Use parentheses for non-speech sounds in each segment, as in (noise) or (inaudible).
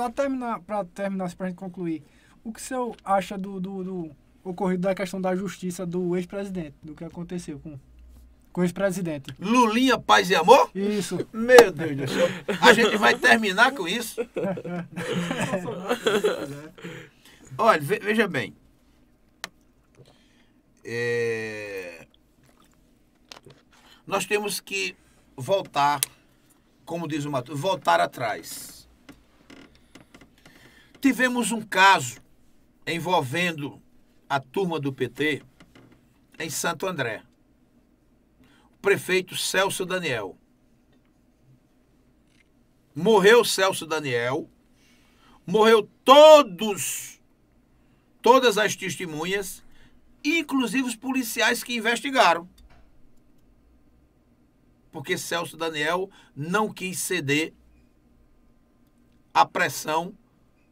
para terminar, para terminar, assim, para gente concluir, o que o senhor acha do, do, do ocorrido da questão da justiça do ex-presidente, do que aconteceu com com ex presidente. Lulinha, paz e amor? Isso. Meu Deus do céu. A gente vai terminar com isso. (laughs) Olha, veja bem. É... Nós temos que voltar, como diz o Matheus, voltar atrás. Tivemos um caso envolvendo a turma do PT em Santo André. O prefeito Celso Daniel. Morreu Celso Daniel, morreu todos, todas as testemunhas, inclusive os policiais que investigaram. Porque Celso Daniel não quis ceder à pressão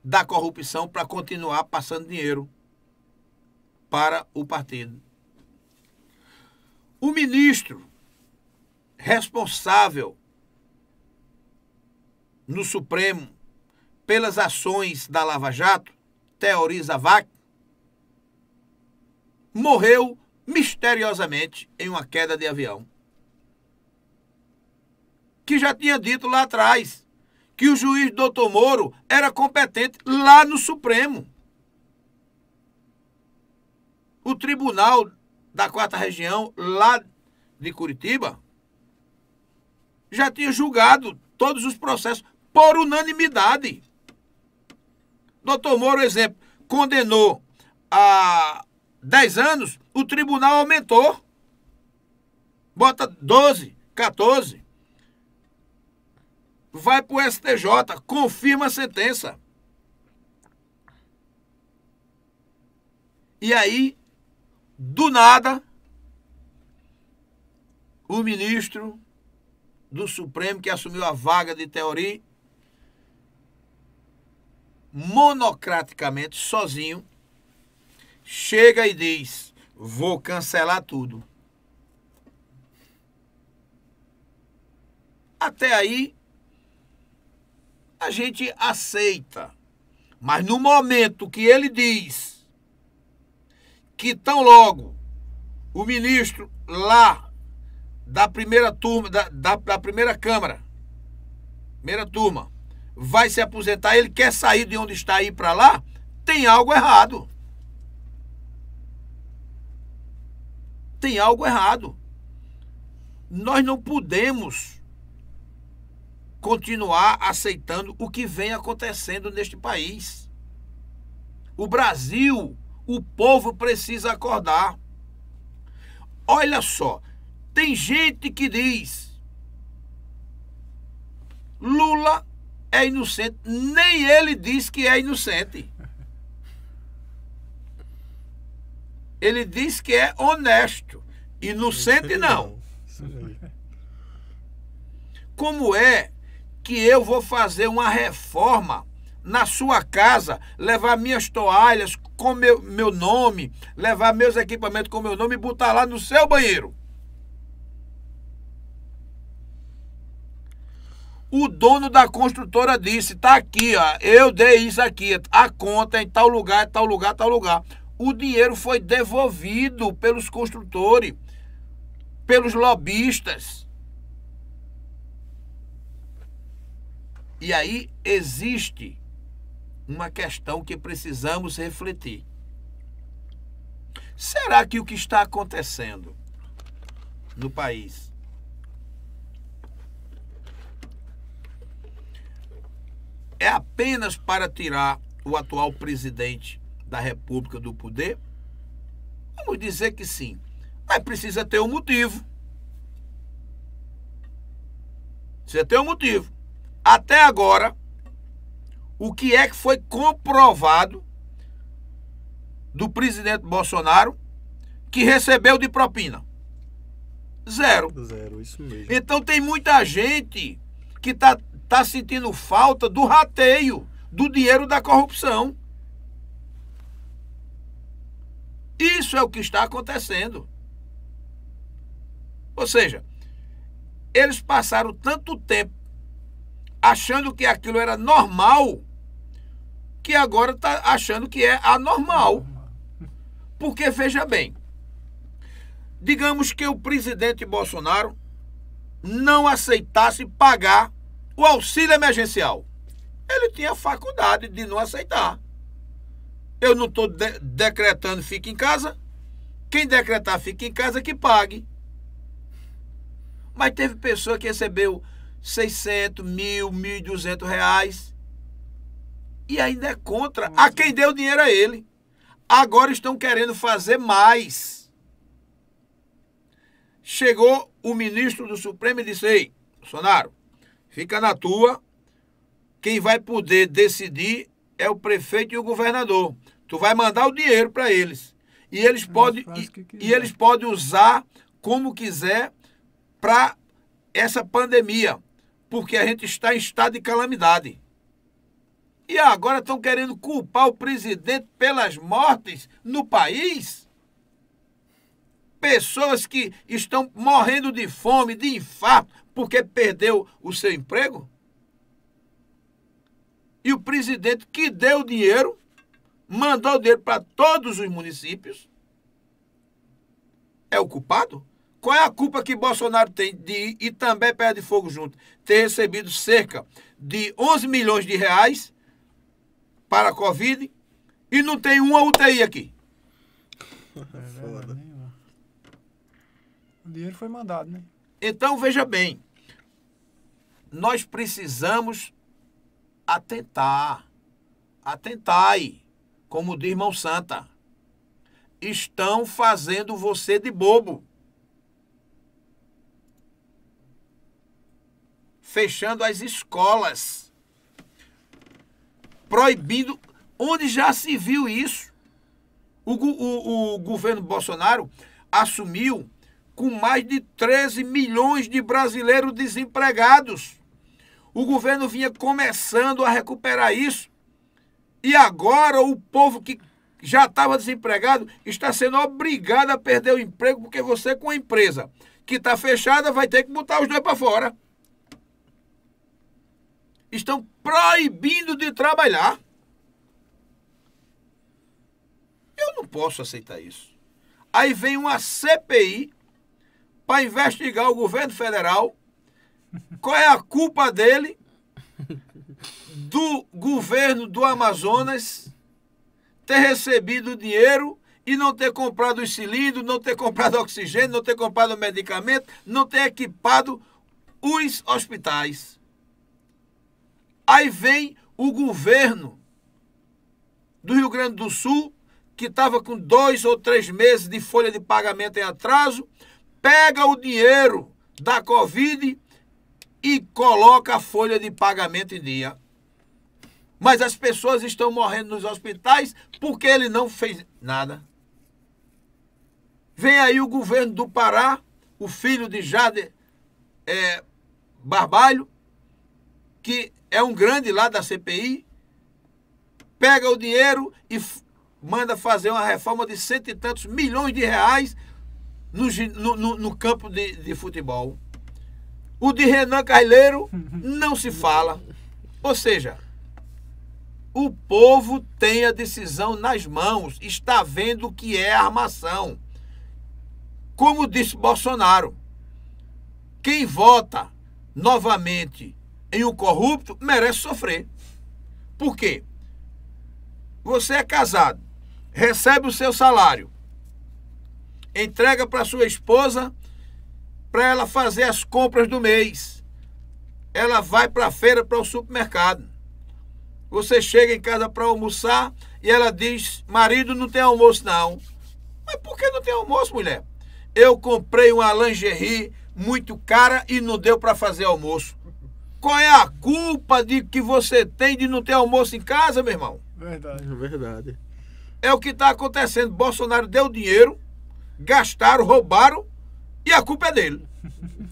da corrupção para continuar passando dinheiro para o partido. O ministro responsável no Supremo pelas ações da Lava Jato, Teoriza Vac, morreu misteriosamente em uma queda de avião. Que já tinha dito lá atrás que o juiz doutor Moro era competente lá no Supremo. O tribunal da quarta região, lá de Curitiba, já tinha julgado todos os processos por unanimidade. Doutor Moro, exemplo, condenou a 10 anos, o tribunal aumentou. Bota 12, 14 vai para o STJ, confirma a sentença. E aí, do nada, o ministro do Supremo que assumiu a vaga de Teori monocraticamente sozinho chega e diz: "Vou cancelar tudo". Até aí a gente aceita. Mas no momento que ele diz que tão logo o ministro lá da primeira turma, da, da, da primeira Câmara, primeira turma, vai se aposentar, ele quer sair de onde está aí para lá, tem algo errado. Tem algo errado. Nós não podemos continuar aceitando o que vem acontecendo neste país. O Brasil, o povo precisa acordar. Olha só, tem gente que diz: Lula é inocente. Nem ele diz que é inocente. Ele diz que é honesto. Inocente não. Como é que eu vou fazer uma reforma na sua casa, levar minhas toalhas com meu, meu nome, levar meus equipamentos com meu nome e botar lá no seu banheiro. O dono da construtora disse: tá aqui, ó, eu dei isso aqui, a conta em tal lugar, tal lugar, tal lugar. O dinheiro foi devolvido pelos construtores, pelos lobistas. E aí existe uma questão que precisamos refletir. Será que o que está acontecendo no país é apenas para tirar o atual presidente da República do poder? Vamos dizer que sim. Mas precisa ter um motivo. Precisa ter um motivo. Até agora, o que é que foi comprovado do presidente Bolsonaro que recebeu de propina? Zero. Zero, isso mesmo. Então tem muita gente que tá, tá sentindo falta do rateio, do dinheiro da corrupção. Isso é o que está acontecendo. Ou seja, eles passaram tanto tempo achando que aquilo era normal, que agora está achando que é anormal. Porque, veja bem, digamos que o presidente Bolsonaro não aceitasse pagar o auxílio emergencial. Ele tinha faculdade de não aceitar. Eu não estou de decretando fique em casa. Quem decretar fique em casa que pague. Mas teve pessoa que recebeu 600, mil, 1.200 reais. E ainda é contra a assim? quem deu dinheiro a é ele. Agora estão querendo fazer mais. Chegou o ministro do Supremo e disse: Ei, Bolsonaro, fica na tua. Quem vai poder decidir é o prefeito e o governador. Tu vai mandar o dinheiro para eles. E eles, podem, e, e eles podem usar como quiser para essa pandemia porque a gente está em estado de calamidade. E agora estão querendo culpar o presidente pelas mortes no país? Pessoas que estão morrendo de fome, de infarto, porque perdeu o seu emprego? E o presidente que deu o dinheiro, mandou o dinheiro para todos os municípios, é o culpado? Qual é a culpa que Bolsonaro tem de, e também Pé de Fogo junto, ter recebido cerca de 11 milhões de reais para a Covid e não tem uma UTI aqui? É Foda. O dinheiro foi mandado, né? Então, veja bem, nós precisamos atentar, atentai, como diz irmão Santa. Estão fazendo você de bobo. fechando as escolas, proibindo, onde já se viu isso. O, o, o governo Bolsonaro assumiu com mais de 13 milhões de brasileiros desempregados. O governo vinha começando a recuperar isso. E agora o povo que já estava desempregado está sendo obrigado a perder o emprego porque você, com a empresa que está fechada, vai ter que botar os dois para fora estão proibindo de trabalhar. Eu não posso aceitar isso. Aí vem uma CPI para investigar o governo federal. Qual é a culpa dele do governo do Amazonas ter recebido dinheiro e não ter comprado os cilindros, não ter comprado oxigênio, não ter comprado medicamento, não ter equipado os hospitais. Aí vem o governo do Rio Grande do Sul, que estava com dois ou três meses de folha de pagamento em atraso, pega o dinheiro da Covid e coloca a folha de pagamento em dia. Mas as pessoas estão morrendo nos hospitais porque ele não fez nada. Vem aí o governo do Pará, o filho de Jade é, Barbalho, que é um grande lá da CPI, pega o dinheiro e manda fazer uma reforma de cento e tantos milhões de reais no, no, no campo de, de, futebol. O de Renan Carleiro (laughs) não se fala. Ou seja, o povo tem a decisão nas mãos, está vendo o que é armação. Como disse Bolsonaro, quem vota novamente e o corrupto merece sofrer. Por quê? Você é casado, recebe o seu salário, entrega para sua esposa para ela fazer as compras do mês. Ela vai para a feira, para o supermercado. Você chega em casa para almoçar e ela diz: "Marido, não tem almoço não". Mas por que não tem almoço, mulher? Eu comprei uma lingerie muito cara e não deu para fazer almoço. Qual é a culpa de que você tem de não ter almoço em casa, meu irmão? Verdade. É verdade. É o que está acontecendo. Bolsonaro deu dinheiro, gastaram, roubaram e a culpa é dele. (laughs)